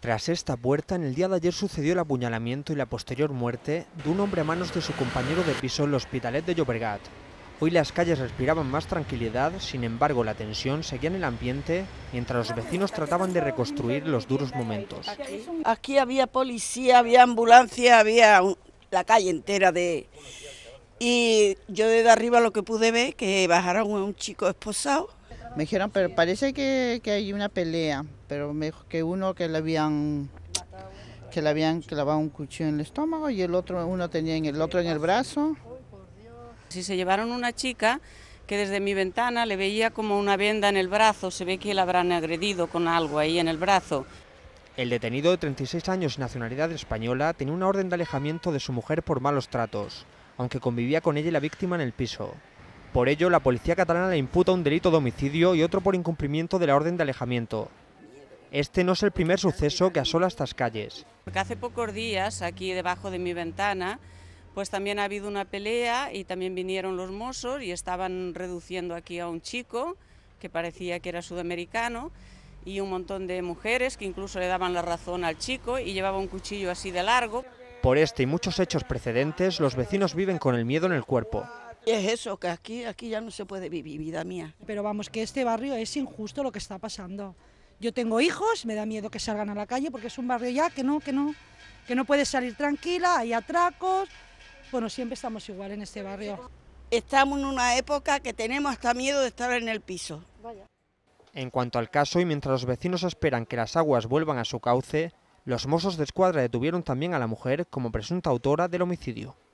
Tras esta puerta, en el día de ayer sucedió el apuñalamiento y la posterior muerte de un hombre a manos de su compañero de piso en el Hospitalet de Llobregat. Hoy las calles respiraban más tranquilidad, sin embargo la tensión seguía en el ambiente mientras los vecinos trataban de reconstruir los duros momentos. Aquí había policía, había ambulancia, había la calle entera de... Y yo desde arriba lo que pude ver, que bajaron un chico esposado me dijeron, pero parece que, que hay una pelea, pero me dijo que uno que le habían que le habían clavado un cuchillo en el estómago y el otro uno tenía en el otro en el brazo. Si se llevaron una chica que desde mi ventana le veía como una venda en el brazo, se ve que la habrán agredido con algo ahí en el brazo. El detenido de 36 años nacionalidad española tenía una orden de alejamiento de su mujer por malos tratos, aunque convivía con ella y la víctima en el piso. Por ello, la policía catalana le imputa un delito de homicidio y otro por incumplimiento de la orden de alejamiento. Este no es el primer suceso que asola estas calles. hace pocos días, aquí debajo de mi ventana, pues también ha habido una pelea y también vinieron los mozos y estaban reduciendo aquí a un chico que parecía que era sudamericano y un montón de mujeres que incluso le daban la razón al chico y llevaba un cuchillo así de largo. Por este y muchos hechos precedentes, los vecinos viven con el miedo en el cuerpo. Es eso, que aquí, aquí ya no se puede vivir, vida mía. Pero vamos, que este barrio es injusto lo que está pasando. Yo tengo hijos, me da miedo que salgan a la calle porque es un barrio ya que no, que no, que no salir tranquila, hay atracos. Bueno, siempre estamos igual en este barrio. Estamos en una época que tenemos hasta miedo de estar en el piso. Vaya. En cuanto al caso, y mientras los vecinos esperan que las aguas vuelvan a su cauce, los mozos de escuadra detuvieron también a la mujer como presunta autora del homicidio.